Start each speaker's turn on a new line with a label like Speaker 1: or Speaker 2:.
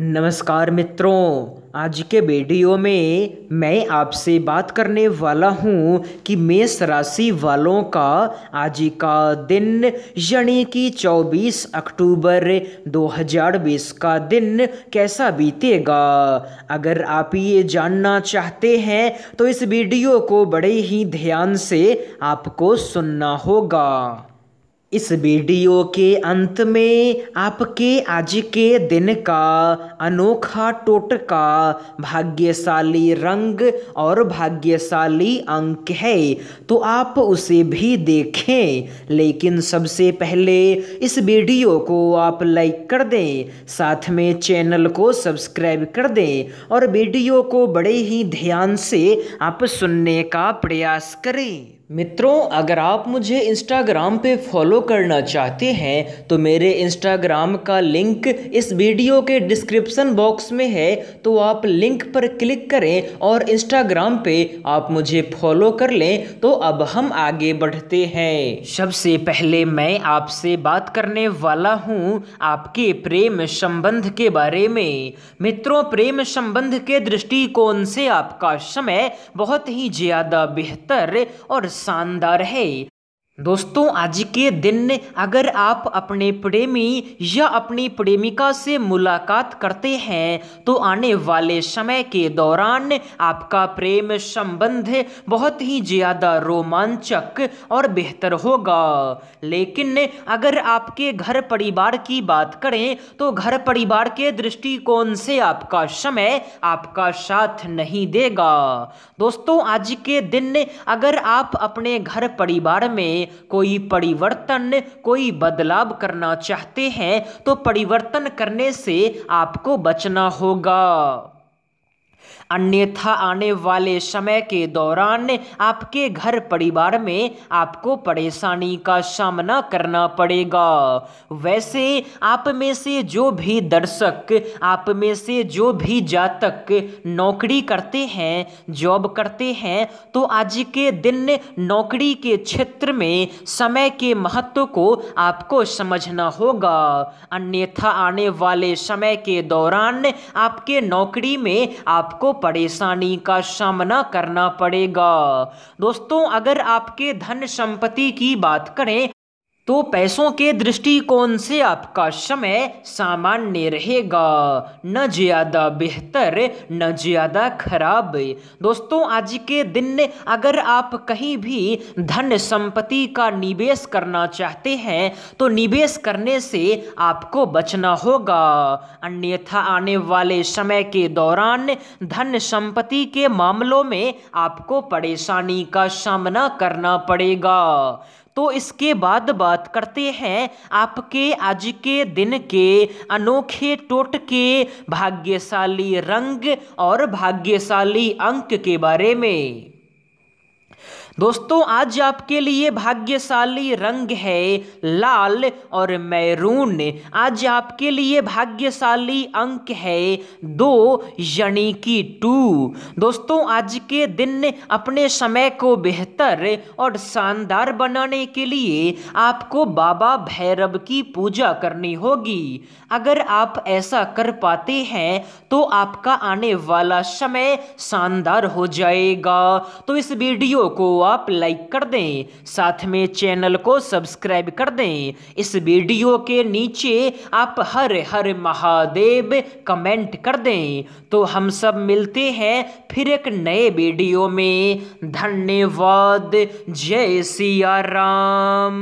Speaker 1: नमस्कार मित्रों आज के वीडियो में मैं आपसे बात करने वाला हूं कि मेष राशि वालों का आज का दिन यानी कि 24 अक्टूबर 2020 का दिन कैसा बीतेगा अगर आप ये जानना चाहते हैं तो इस वीडियो को बड़े ही ध्यान से आपको सुनना होगा इस वीडियो के अंत में आपके आज के दिन का अनोखा टोटका भाग्यशाली रंग और भाग्यशाली अंक है तो आप उसे भी देखें लेकिन सबसे पहले इस वीडियो को आप लाइक कर दें साथ में चैनल को सब्सक्राइब कर दें और वीडियो को बड़े ही ध्यान से आप सुनने का प्रयास करें मित्रों अगर आप मुझे इंस्टाग्राम पे फॉलो करना चाहते हैं तो मेरे इंस्टाग्राम का लिंक इस वीडियो के डिस्क्रिप्शन बॉक्स में है तो आप लिंक पर क्लिक करें और इंस्टाग्राम पे आप मुझे फॉलो कर लें तो अब हम आगे बढ़ते हैं सबसे पहले मैं आपसे बात करने वाला हूँ आपके प्रेम संबंध के बारे में मित्रों प्रेम संबंध के दृष्टिकोण से आपका समय बहुत ही ज़्यादा बेहतर और शानदार है दोस्तों आज के दिन अगर आप अपने प्रेमी या अपनी प्रेमिका से मुलाकात करते हैं तो आने वाले समय के दौरान आपका प्रेम संबंध बहुत ही ज़्यादा रोमांचक और बेहतर होगा लेकिन अगर आपके घर परिवार की बात करें तो घर परिवार के दृष्टिकोण से आपका समय आपका साथ नहीं देगा दोस्तों आज के दिन अगर आप अपने घर परिवार में कोई परिवर्तन कोई बदलाव करना चाहते हैं तो परिवर्तन करने से आपको बचना होगा अन्यथा आने वाले समय के दौरान आपके घर परिवार में आपको परेशानी का सामना करना पड़ेगा वैसे आप में से जो भी दर्शक आप में से जो भी जातक नौकरी करते हैं जॉब करते हैं तो आज के दिन नौकरी के क्षेत्र में समय के महत्व को आपको समझना होगा अन्यथा आने वाले समय के दौरान आपके नौकरी में आप आपको परेशानी का सामना करना पड़ेगा दोस्तों अगर आपके धन संपत्ति की बात करें तो पैसों के दृष्टिकोण से आपका समय सामान्य रहेगा न ज़्यादा बेहतर न ज़्यादा खराब दोस्तों आज के दिन अगर आप कहीं भी धन संपत्ति का निवेश करना चाहते हैं तो निवेश करने से आपको बचना होगा अन्यथा आने वाले समय के दौरान धन संपत्ति के मामलों में आपको परेशानी का सामना करना पड़ेगा तो इसके बाद बात करते हैं आपके आज के दिन के अनोखे टोटके भाग्यशाली रंग और भाग्यशाली अंक के बारे में दोस्तों आज आपके लिए भाग्यशाली रंग है लाल और मैरून आज आपके लिए भाग्यशाली अंक है दो यानी कि टू दोस्तों आज के दिन अपने समय को बेहतर और शानदार बनाने के लिए आपको बाबा भैरव की पूजा करनी होगी अगर आप ऐसा कर पाते हैं तो आपका आने वाला समय शानदार हो जाएगा तो इस वीडियो को आप लाइक कर दें साथ में चैनल को सब्सक्राइब कर दें इस वीडियो के नीचे आप हर हर महादेव कमेंट कर दें तो हम सब मिलते हैं फिर एक नए वीडियो में धन्यवाद जय सिया राम